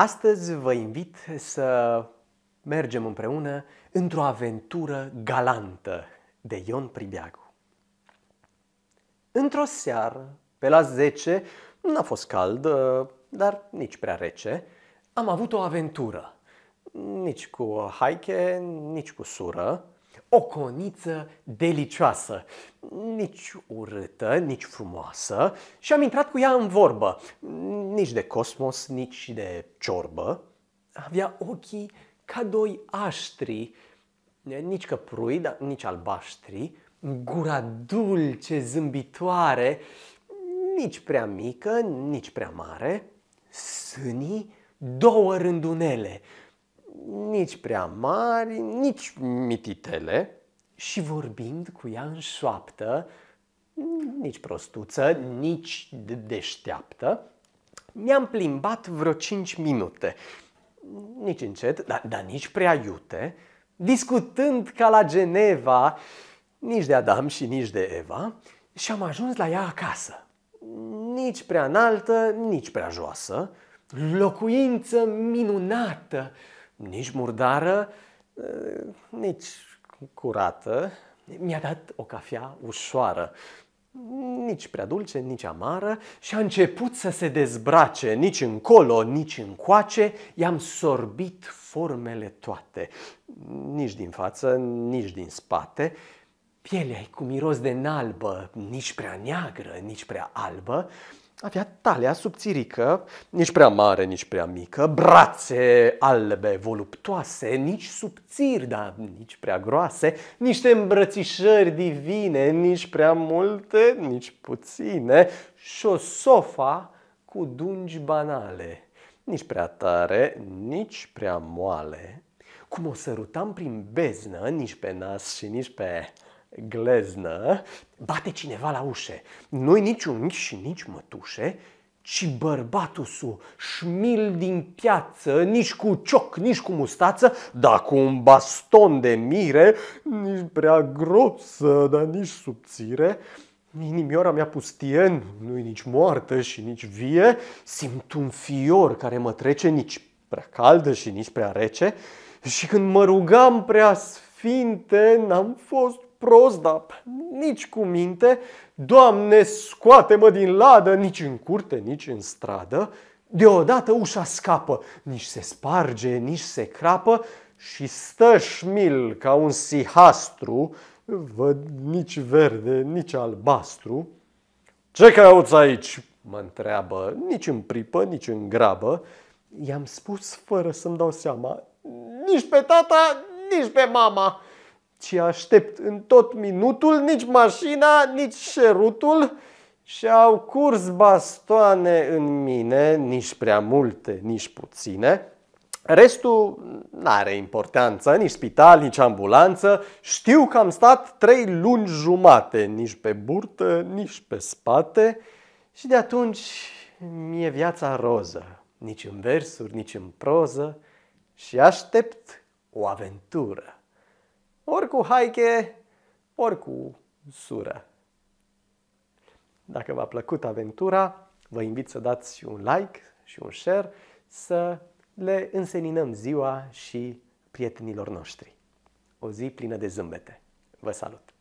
Astăzi vă invit să mergem împreună într-o aventură galantă de Ion Pribeagu. Într-o seară, pe la 10, n-a fost cald, ă, dar nici prea rece, am avut o aventură. Nici cu haiche, nici cu sură, o coniță delicioasă, nici urâtă, nici frumoasă și am intrat cu ea în vorbă, nici de cosmos, nici de ciorbă. Avea ochii ca doi aștri, nici căprui, dar nici albaștri, gura dulce, zâmbitoare, nici prea mică, nici prea mare, sânii două rândunele, nici prea mari, nici mititele, și vorbind cu ea în șoaptă, nici prostuță, nici deșteaptă, mi am plimbat vreo 5 minute. Nici încet, dar, dar nici prea iute, discutând ca la Geneva, nici de Adam și nici de Eva, și am ajuns la ea acasă. Nici prea înaltă, nici prea joasă, locuință minunată, nici murdară, eh, nici curată. Mi-a dat o cafea ușoară, nici prea dulce, nici amară și a început să se dezbrace, nici încolo, nici încoace, i-am sorbit formele toate, nici din față, nici din spate, pielea e cu miros de nalbă, nici prea neagră, nici prea albă, avea talia subțirică, nici prea mare, nici prea mică, brațe albe, voluptoase, nici subțiri, dar nici prea groase, niște îmbrățișări divine, nici prea multe, nici puține, și o sofa cu dungi banale, nici prea tare, nici prea moale, cum o sărutam prin beznă, nici pe nas și nici pe gleznă, bate cineva la ușe. Nu-i nici mic și nici mătușe, ci su, șmil din piață, nici cu cioc, nici cu mustață, dar cu un baston de mire, nici prea grosă, dar nici subțire. Inimioara mea pustie, nu-i nici moartă și nici vie, simt un fior care mă trece nici prea caldă și nici prea rece, și când mă rugam prea sfinte, n-am fost prost, dar nici cu minte, Doamne, scoate-mă din ladă, nici în curte, nici în stradă. Deodată ușa scapă, nici se sparge, nici se crapă și stă șmil ca un sihastru, văd nici verde, nici albastru. Ce cauți aici?" mă întreabă, nici în pripă, nici în grabă. I-am spus fără să-mi dau seama, nici pe tata, nici pe mama ci aștept în tot minutul nici mașina, nici șerutul și au curs bastoane în mine, nici prea multe, nici puține. Restul nu are importanță, nici spital, nici ambulanță. Știu că am stat trei luni jumate, nici pe burtă, nici pe spate. Și de atunci mi-e viața roză, nici în versuri, nici în proză. Și aștept o aventură ori cu haiche, ori cu sură. Dacă v-a plăcut aventura, vă invit să dați și un like și un share, să le înseninăm ziua și prietenilor noștri. O zi plină de zâmbete. Vă salut!